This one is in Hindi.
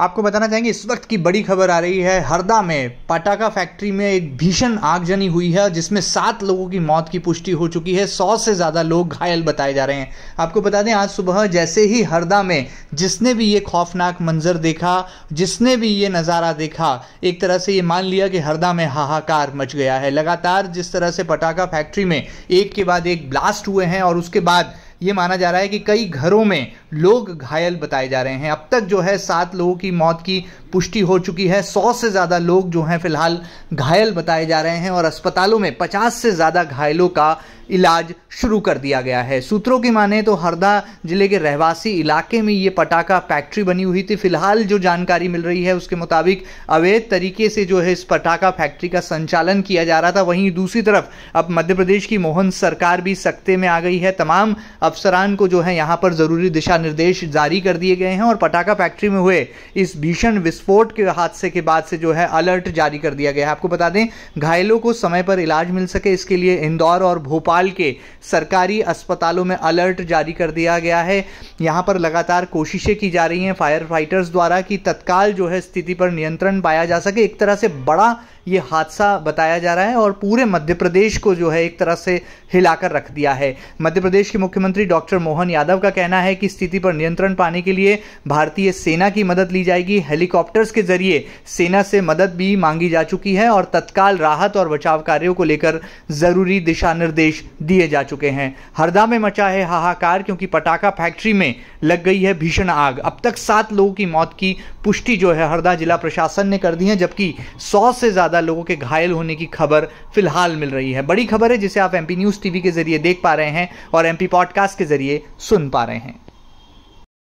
आपको बताना चाहेंगे इस वक्त की बड़ी खबर आ रही है हरदा में पटाखा फैक्ट्री में एक भीषण आगजनी हुई है जिसमें सात लोगों की मौत की पुष्टि हो चुकी है सौ से ज़्यादा लोग घायल बताए जा रहे हैं आपको बता दें आज सुबह जैसे ही हरदा में जिसने भी ये खौफनाक मंजर देखा जिसने भी ये नज़ारा देखा एक तरह से ये मान लिया कि हरदा में हाहाकार मच गया है लगातार जिस तरह से पटाखा फैक्ट्री में एक के बाद एक ब्लास्ट हुए हैं और उसके बाद ये माना जा रहा है कि कई घरों में लोग घायल बताए जा रहे हैं अब तक जो है सात लोगों की मौत की पुष्टि हो चुकी है सौ से ज़्यादा लोग जो हैं फिलहाल घायल बताए जा रहे हैं और अस्पतालों में पचास से ज़्यादा घायलों का इलाज शुरू कर दिया गया है सूत्रों की माने तो हरदा जिले के रहवासी इलाके में ये पटाखा फैक्ट्री बनी हुई थी फिलहाल जो जानकारी मिल रही है उसके मुताबिक अवैध तरीके से जो है इस पटाखा फैक्ट्री का संचालन किया जा रहा था वहीं दूसरी तरफ अब मध्य प्रदेश की मोहन सरकार भी सख्ते में आ गई है तमाम अफसरान को जो है यहाँ पर ज़रूरी दिशा निर्देश जारी कर दिए गए हैं और पटाखा फैक्ट्री में हुए इस भीषण विस्फोट के हादसे के बाद से जो है अलर्ट जारी कर दिया गया है आपको बता दें घायलों को समय पर इलाज मिल सके इसके लिए इंदौर और भोपाल के सरकारी अस्पतालों में अलर्ट जारी कर दिया गया है यहाँ पर लगातार कोशिशें की जा रही हैं फायर फाइटर्स द्वारा कि तत्काल जो है स्थिति पर नियंत्रण पाया जा सके एक तरह से बड़ा ये हादसा बताया जा रहा है और पूरे मध्य प्रदेश को जो है एक तरह से हिलाकर रख दिया है मध्य प्रदेश के मुख्यमंत्री डॉक्टर मोहन यादव का कहना है कि स्थिति स्थिति पर नियंत्रण पाने के लिए भारतीय सेना की मदद ली जाएगी हेलीकॉप्टर्स के जरिए सेना से मदद भी मांगी जा चुकी है और तत्काल राहत और बचाव कार्यों को लेकर जरूरी दिशा निर्देश दिए जा चुके हैं हरदा में मचा है हाहाकार क्योंकि पटाखा फैक्ट्री में लग गई है भीषण आग अब तक सात लोगों की मौत की पुष्टि जो है हरदा जिला प्रशासन ने कर दी है जबकि सौ से ज्यादा लोगों के घायल होने की खबर फिलहाल मिल रही है बड़ी खबर है जिसे आप एमपी न्यूज टीवी के जरिए देख पा रहे हैं और एमपी पॉडकास्ट के जरिए सुन पा रहे हैं